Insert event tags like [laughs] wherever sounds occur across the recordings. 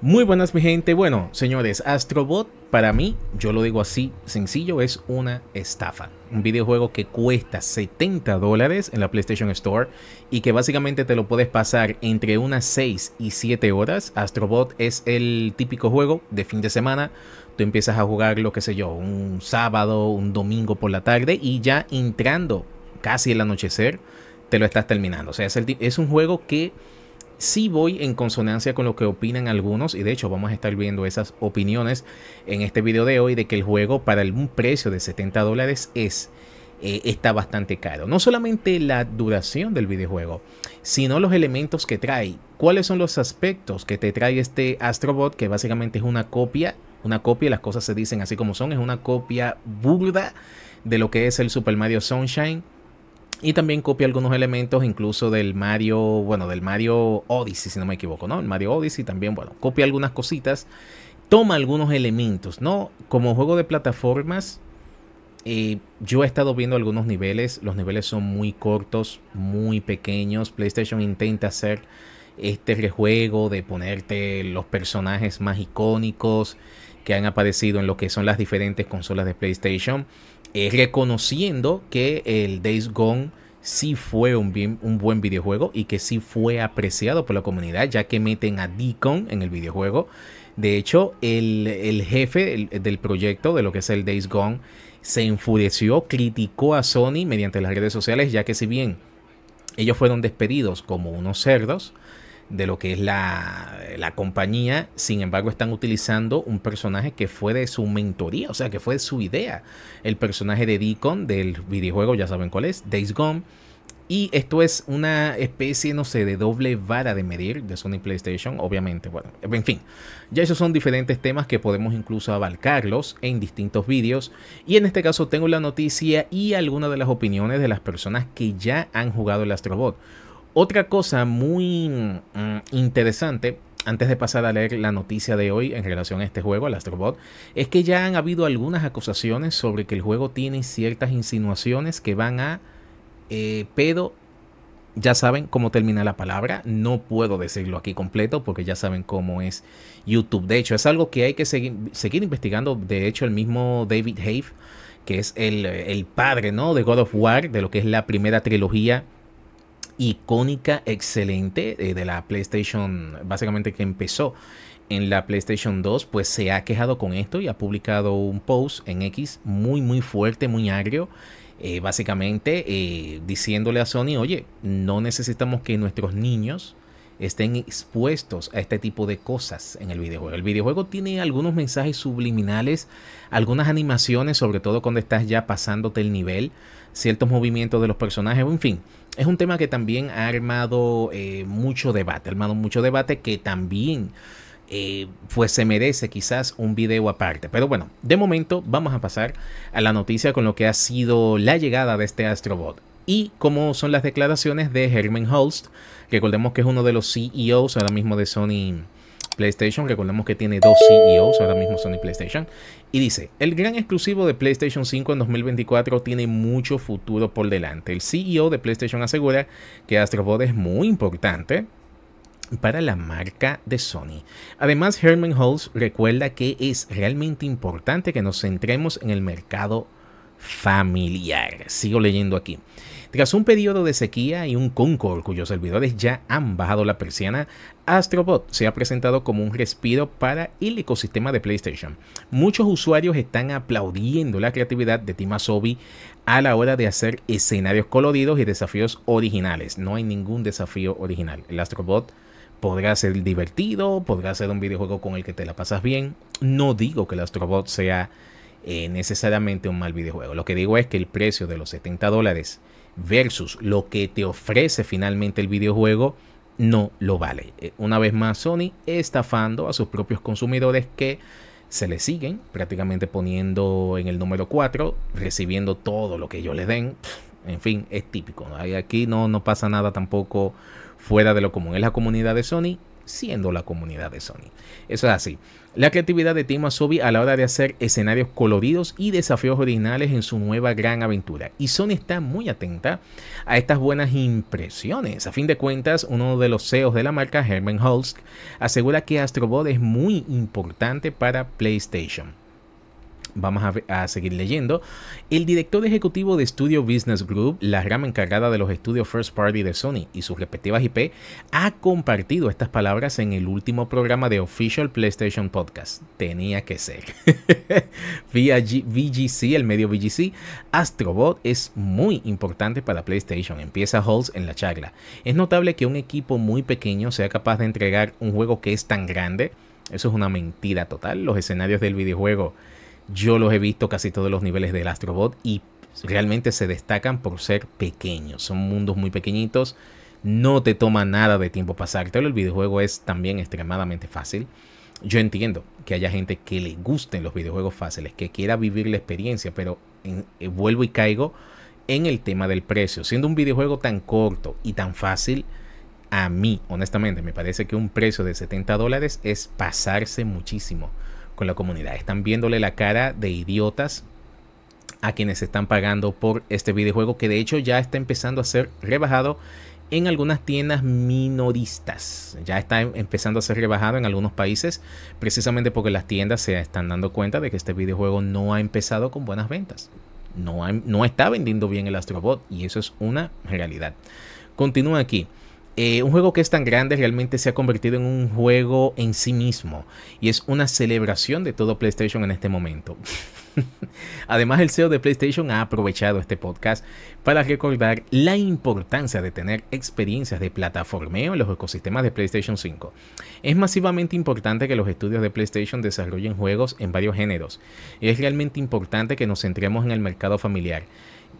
Muy buenas mi gente, bueno señores, Astrobot para mí, yo lo digo así sencillo, es una estafa. Un videojuego que cuesta 70 dólares en la PlayStation Store y que básicamente te lo puedes pasar entre unas 6 y 7 horas. Astrobot es el típico juego de fin de semana. Tú empiezas a jugar lo que sé yo, un sábado, un domingo por la tarde y ya entrando casi el anochecer, te lo estás terminando. O sea, es, es un juego que sí voy en consonancia con lo que opinan algunos y de hecho vamos a estar viendo esas opiniones en este video de hoy de que el juego para un precio de 70 dólares es eh, está bastante caro. No solamente la duración del videojuego, sino los elementos que trae. ¿Cuáles son los aspectos que te trae este Astrobot? Que básicamente es una copia, una copia, las cosas se dicen así como son, es una copia burda de lo que es el Super Mario Sunshine y también copia algunos elementos incluso del Mario, bueno, del Mario Odyssey, si no me equivoco, ¿no? El Mario Odyssey también, bueno, copia algunas cositas, toma algunos elementos, ¿no? Como juego de plataformas, eh, yo he estado viendo algunos niveles, los niveles son muy cortos, muy pequeños, PlayStation intenta hacer este rejuego de ponerte los personajes más icónicos que han aparecido en lo que son las diferentes consolas de PlayStation eh, reconociendo que el Days Gone sí fue un, buen videojuego y que sí fue apreciado por la comunidad, ya que meten a Deacon en el videojuego. De hecho, el, jefe del, del proyecto, de lo que es el Days Gone, se enfureció, criticó a Sony mediante las redes sociales, ya que si bien ellos fueron despedidos como unos cerdos, de lo que es la, compañía. Sin embargo, están utilizando un personaje que fue de su mentoría, o sea, que fue de su idea. El personaje de Deacon del videojuego, ya saben cuál es, Days Gone. Y esto es una especie, no sé, de doble vara de medir de Sony PlayStation, obviamente. Bueno, en fin, ya esos son diferentes temas que podemos incluso abarcarlos en distintos vídeos. Y en este caso tengo la noticia y algunas de las opiniones de las personas que ya han jugado el Astrobot. Otra cosa muy mm, interesante antes de pasar a leer la noticia de hoy en relación a este juego, al Astrobot, es que ya han habido algunas acusaciones sobre que el juego tiene ciertas insinuaciones que van a... Eh, pedo. ya saben cómo termina la palabra, no puedo decirlo aquí completo porque ya saben cómo es YouTube. De hecho, es algo que hay que seguir, investigando. De hecho, el mismo David Have, que es el, el padre ¿no? de God of War, de lo que es la primera trilogía icónica, excelente eh, de, la PlayStation, básicamente que empezó en la PlayStation 2, pues se ha quejado con esto y ha publicado un post en X muy, muy fuerte, muy agrio. Eh, básicamente eh, diciéndole a Sony, oye, no necesitamos que nuestros niños estén expuestos a este tipo de cosas en el videojuego. El videojuego tiene algunos mensajes subliminales, algunas animaciones, sobre todo cuando estás ya pasándote el nivel, ciertos movimientos de los personajes, en fin, es un tema que también ha armado eh, mucho debate, ha armado mucho debate que también eh, pues se merece quizás un video aparte. Pero bueno, de momento vamos a pasar a la noticia con lo que ha sido la llegada de este Astrobot y cómo son las declaraciones de Herman Holst. Recordemos que es uno de los CEOs ahora mismo de Sony PlayStation. Recordemos que tiene dos CEOs ahora mismo Sony PlayStation. Y dice, el gran exclusivo de PlayStation 5 en 2024 tiene mucho futuro por delante. El CEO de PlayStation asegura que Astrobot es muy importante para la marca de Sony. Además, Herman Holtz recuerda que es realmente importante que nos centremos en el mercado familiar. Sigo leyendo aquí. Tras un periodo de sequía y un Concord cuyos servidores ya han bajado la persiana, Astrobot se ha presentado como un respiro para el ecosistema de PlayStation. Muchos usuarios están aplaudiendo la creatividad de Tim a la hora de hacer escenarios coloridos y desafíos originales. No hay ningún desafío original. El Astrobot podrá ser divertido, podrá ser un videojuego con el que te la pasas bien. No digo que el Astrobot sea eh, necesariamente un mal videojuego. Lo que digo es que el precio de los 70 dólares versus lo que te ofrece finalmente el videojuego no lo vale. Eh, una vez más, Sony estafando a sus propios consumidores que se le siguen prácticamente poniendo en el número 4, recibiendo todo lo que ellos le den. En fin, es típico. Aquí no, no pasa nada tampoco fuera de lo común. en la comunidad de Sony siendo la comunidad de Sony. Eso es así. La creatividad de Tim Asobi a la hora de hacer escenarios coloridos y desafíos originales en su nueva gran aventura. Y Sony está muy atenta a estas buenas impresiones. A fin de cuentas, uno de los CEOs de la marca, Herman Holst, asegura que Astrobot es muy importante para PlayStation vamos a, seguir leyendo. El director ejecutivo de Studio Business Group, la rama encargada de los estudios First Party de Sony y sus respectivas IP, ha compartido estas palabras en el último programa de Official PlayStation Podcast. Tenía que ser. Vía [laughs] VGC, el medio VGC, Astrobot es muy importante para PlayStation. Empieza Halls en la charla. Es notable que un equipo muy pequeño sea capaz de entregar un juego que es tan grande. Eso es una mentira total. Los escenarios del videojuego yo los he visto casi todos los niveles del Astrobot y realmente se destacan por ser pequeños. Son mundos muy pequeñitos. No te toma nada de tiempo pasártelo. El videojuego es también extremadamente fácil. Yo entiendo que haya gente que le gusten los videojuegos fáciles, que quiera vivir la experiencia, pero eh, vuelvo y caigo en el tema del precio. Siendo un videojuego tan corto y tan fácil, a mí, honestamente, me parece que un precio de 70 dólares es pasarse muchísimo con la comunidad. Están viéndole la cara de idiotas a quienes están pagando por este videojuego que de hecho ya está empezando a ser rebajado en algunas tiendas minoristas. Ya está em, empezando a ser rebajado en algunos países precisamente porque las tiendas se están dando cuenta de que este videojuego no ha empezado con buenas ventas. No, no está vendiendo bien el Astrobot y eso es una realidad. Continúa aquí. Eh, un juego que es tan grande realmente se ha convertido en un juego en sí mismo y es una celebración de todo PlayStation en este momento. [laughs] Además, el CEO de PlayStation ha aprovechado este podcast para recordar la importancia de tener experiencias de plataformeo en los ecosistemas de PlayStation 5. Es masivamente importante que los estudios de PlayStation desarrollen juegos en varios géneros. Es realmente importante que nos centremos en el mercado familiar,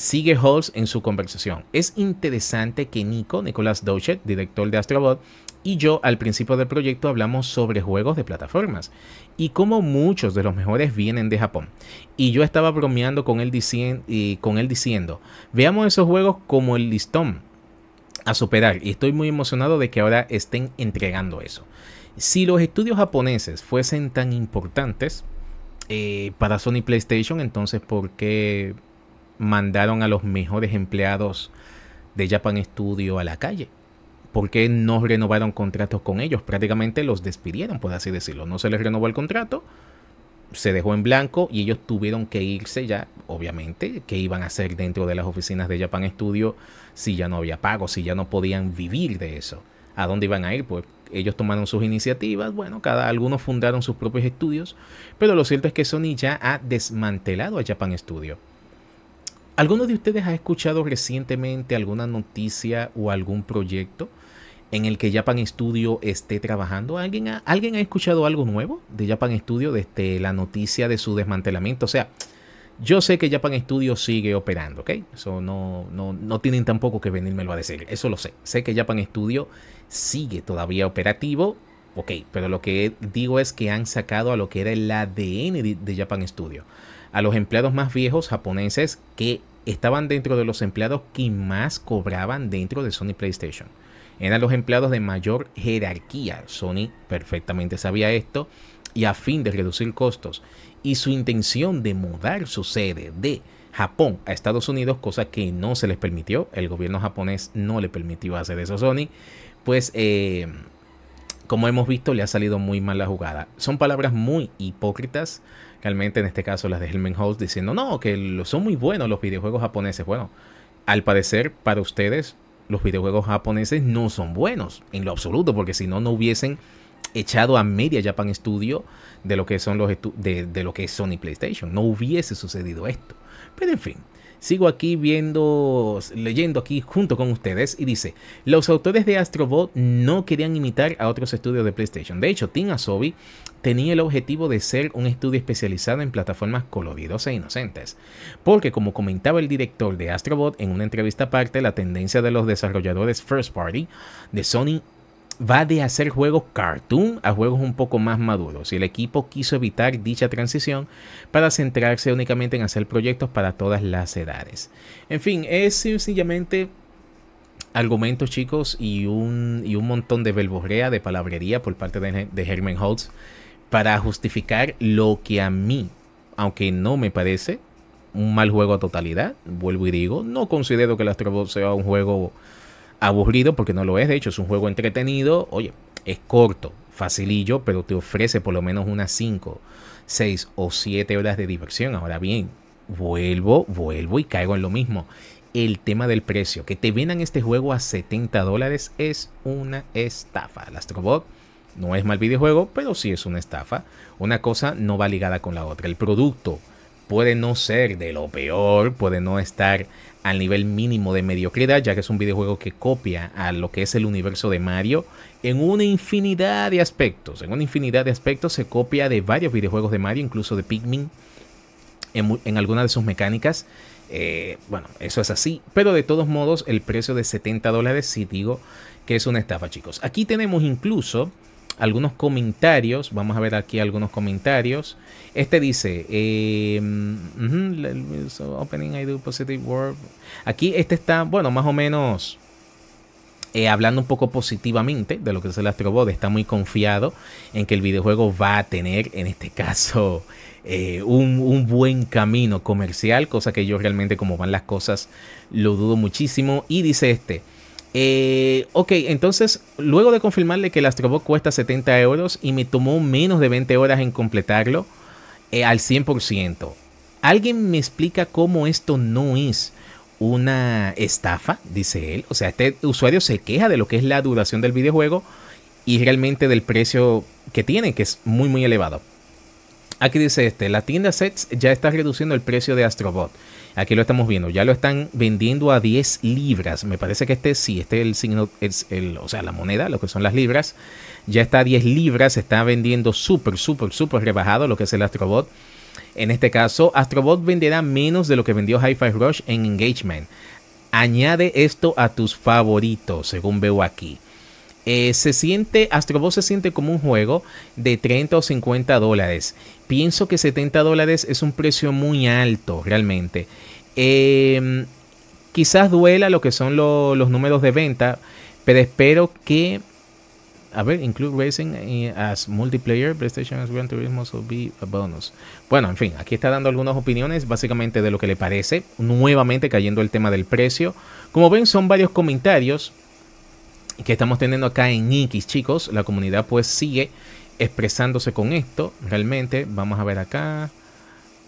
sigue Halls en su conversación. Es interesante que Nico, Nicolas Douchet, director de Astrobot, y yo al principio del proyecto hablamos sobre juegos de plataformas y cómo muchos de los mejores vienen de Japón. Y yo estaba bromeando con él, con él diciendo, veamos esos juegos como el listón a superar y estoy muy emocionado de que ahora estén entregando eso. Si los estudios japoneses fuesen tan importantes eh, para Sony PlayStation, entonces ¿por qué mandaron a los mejores empleados de Japan Studio a la calle. Porque no renovaron contratos con ellos? Prácticamente los despidieron, por así decirlo. No se les renovó el contrato, se dejó en blanco y ellos tuvieron que irse ya, obviamente, que iban a hacer dentro de las oficinas de Japan Studio si ya no había pago, si ya no podían vivir de eso. ¿A dónde iban a ir? Pues ellos tomaron sus iniciativas, bueno, cada algunos fundaron sus propios estudios, pero lo cierto es que Sony ya ha desmantelado a Japan Studio ¿Alguno de ustedes ha escuchado recientemente alguna noticia o algún proyecto en el que Japan Studio esté trabajando? ¿Alguien ha, escuchado algo nuevo de Japan Studio desde este, la noticia de su desmantelamiento? O sea, yo sé que Japan Studio sigue operando, ¿ok? Eso no, no, tienen tampoco que venirme a decir, eso lo sé. Sé que Japan Studio sigue todavía operativo, ok, pero lo que digo es que han sacado a lo que era el ADN de Japan Studio a los empleados más viejos japoneses que estaban dentro de los empleados que más cobraban dentro de Sony PlayStation. Eran los empleados de mayor jerarquía. Sony perfectamente sabía esto y a fin de reducir costos y su intención de mudar su sede de Japón a Estados Unidos, cosa que no se les permitió, el gobierno japonés no le permitió hacer eso a Sony, pues eh, como hemos visto le ha salido muy mal la jugada. Son palabras muy hipócritas Realmente en este caso las de Helmenholtz diciendo, no, que son muy buenos los videojuegos japoneses. Bueno, al parecer para ustedes los videojuegos japoneses no son buenos en lo absoluto, porque si no, no hubiesen echado a media Japan Studio de lo que son los de, de lo que es Sony PlayStation. No hubiese sucedido esto. Pero en fin, Sigo aquí viendo, leyendo aquí junto con ustedes y dice, los autores de Astrobot no querían imitar a otros estudios de PlayStation. De hecho, Team Asobi tenía el objetivo de ser un estudio especializado en plataformas coloridos e inocentes. Porque como comentaba el director de Astrobot en una entrevista aparte, la tendencia de los desarrolladores first party de Sony va de hacer juegos cartoon a juegos un poco más maduros y el equipo quiso evitar dicha transición para centrarse únicamente en hacer proyectos para todas las edades. En fin, es sencillamente argumentos chicos y un, y un montón de belborrea, de palabrería por parte de, de Herman Holtz para justificar lo que a mí, aunque no me parece un mal juego a totalidad, vuelvo y digo, no considero que el Astrobot sea un juego aburrido, porque no lo es, de hecho es un juego entretenido, oye, es corto, facilillo, pero te ofrece por lo menos unas 5, 6 o 7 horas de diversión. Ahora bien, vuelvo, vuelvo y caigo en lo mismo. El tema del precio, que te vendan este juego a 70 dólares es una estafa. El Astrobot no es mal videojuego, pero sí es una estafa. Una cosa no va ligada con la otra. El producto puede no ser de lo peor, puede no estar al nivel mínimo de mediocridad, ya que es un videojuego que copia a lo que es el universo de Mario en una infinidad de aspectos. En una infinidad de aspectos se copia de varios videojuegos de Mario, incluso de Pikmin, en, algunas alguna de sus mecánicas. Eh, bueno, eso es así. Pero de todos modos, el precio de 70 dólares, sí digo que es una estafa, chicos. Aquí tenemos incluso algunos comentarios. Vamos a ver aquí algunos comentarios. Este dice, em, opening I do positive work. Aquí este está, bueno, más o menos eh, hablando un poco positivamente de lo que es el Astrobot. Está muy confiado en que el videojuego va a tener, en este caso, [laughs] eh, un, un, buen camino comercial, cosa que yo realmente como van las cosas lo dudo muchísimo. Y dice este, eh, ok, entonces, luego de confirmarle que el Astrobot cuesta 70 euros y me tomó menos de 20 horas en completarlo eh, al 100%, ¿alguien me explica cómo esto no es una estafa? Dice él. O sea, este usuario se queja de lo que es la duración del videojuego y realmente del precio que tiene, que es muy, muy elevado. Aquí dice este, la tienda Sets ya está reduciendo el precio de Astrobot. Aquí lo estamos viendo, ya lo están vendiendo a 10 libras. Me parece que este sí, este es el signo, o sea, la moneda, lo que son las libras. Ya está a 10 libras, está vendiendo súper, súper, súper rebajado lo que es el Astrobot. En este caso, Astrobot venderá menos de lo que vendió Hi-Fi Rush en Engagement. Añade esto a tus favoritos, según veo aquí. Eh, se siente, Astrobot se siente como un juego de 30 o 50 dólares. Pienso que 70 dólares es un precio muy alto realmente. Em, quizás duela lo que son los números de venta, pero espero que... A ver, include Racing eh, as multiplayer, PlayStation as Turismo be a bonus. Bueno, en fin, aquí está dando algunas opiniones básicamente de lo que le parece. Nuevamente cayendo el tema del precio. Como ven, son varios comentarios que estamos teniendo acá en X, chicos. La comunidad pues sigue expresándose con esto, realmente. Vamos a ver acá.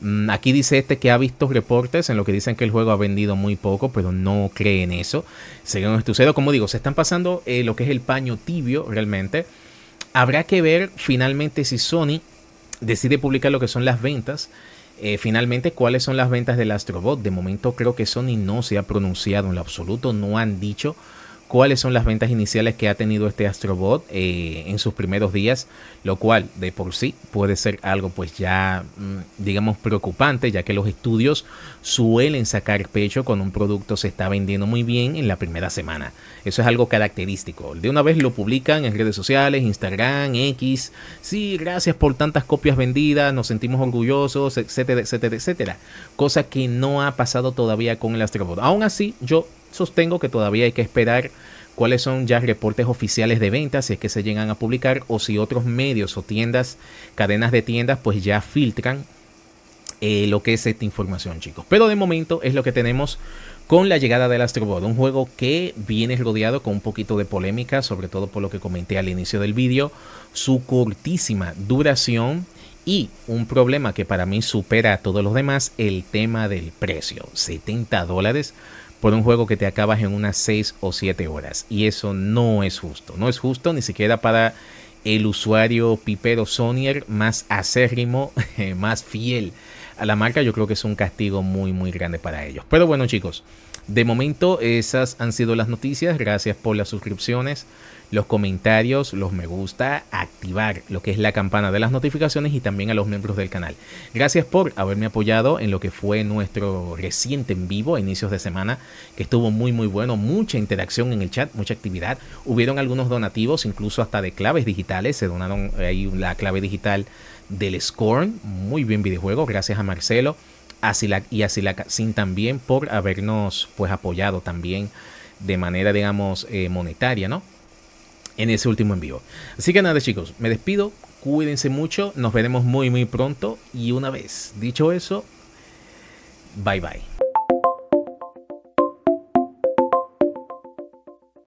Mm, aquí dice este que ha visto reportes en lo que dicen que el juego ha vendido muy poco, pero no cree en eso. Según Estucedo, como digo, se están pasando eh, lo que es el paño tibio realmente. Habrá que ver finalmente si Sony decide publicar lo que son las ventas. Eh, finalmente, ¿cuáles son las ventas del Astrobot? De momento creo que Sony no se ha pronunciado en lo absoluto, no han dicho cuáles son las ventas iniciales que ha tenido este Astrobot eh, en sus primeros días, lo cual de por sí puede ser algo pues ya mm, digamos preocupante, ya que los estudios suelen sacar pecho cuando un producto se está vendiendo muy bien en la primera semana. Eso es algo característico. De una vez lo publican en redes sociales, Instagram, X, sí, gracias por tantas copias vendidas, nos sentimos orgullosos, etcétera, etcétera, etcétera. Cosa que no ha pasado todavía con el Astrobot. Aún así, yo Sostengo que todavía hay que esperar cuáles son ya reportes oficiales de ventas, si es que se llegan a publicar, o si otros medios o tiendas, cadenas de tiendas, pues ya filtran eh, lo que es esta información, chicos. Pero de momento es lo que tenemos con la llegada del Astrobot, un juego que viene rodeado con un poquito de polémica, sobre todo por lo que comenté al inicio del vídeo, su cortísima duración y un problema que para mí supera a todos los demás, el tema del precio, 70 dólares por un juego que te acabas en unas 6 o 7 horas. Y eso no es justo. No es justo ni siquiera para el usuario pipero sonier más acérrimo, [laughs] eh, más fiel a la marca. Yo creo que es un castigo muy, muy grande para ellos. Pero bueno, chicos. De momento, esas han sido las noticias. Gracias por las suscripciones, los comentarios, los me gusta, activar lo que es la campana de las notificaciones y también a los miembros del canal. Gracias por haberme apoyado en lo que fue nuestro reciente en vivo a inicios de semana, que estuvo muy, muy bueno. Mucha interacción en el chat, mucha actividad. Hubieron algunos donativos, incluso hasta de claves digitales. Se donaron ahí la clave digital del Scorn. Muy bien videojuego. Gracias a Marcelo y así la sin también por habernos pues apoyado también de manera digamos eh, monetaria, ¿no? En ese último envío. Así que nada chicos, me despido, cuídense mucho, nos veremos muy muy pronto y una vez dicho eso, bye bye.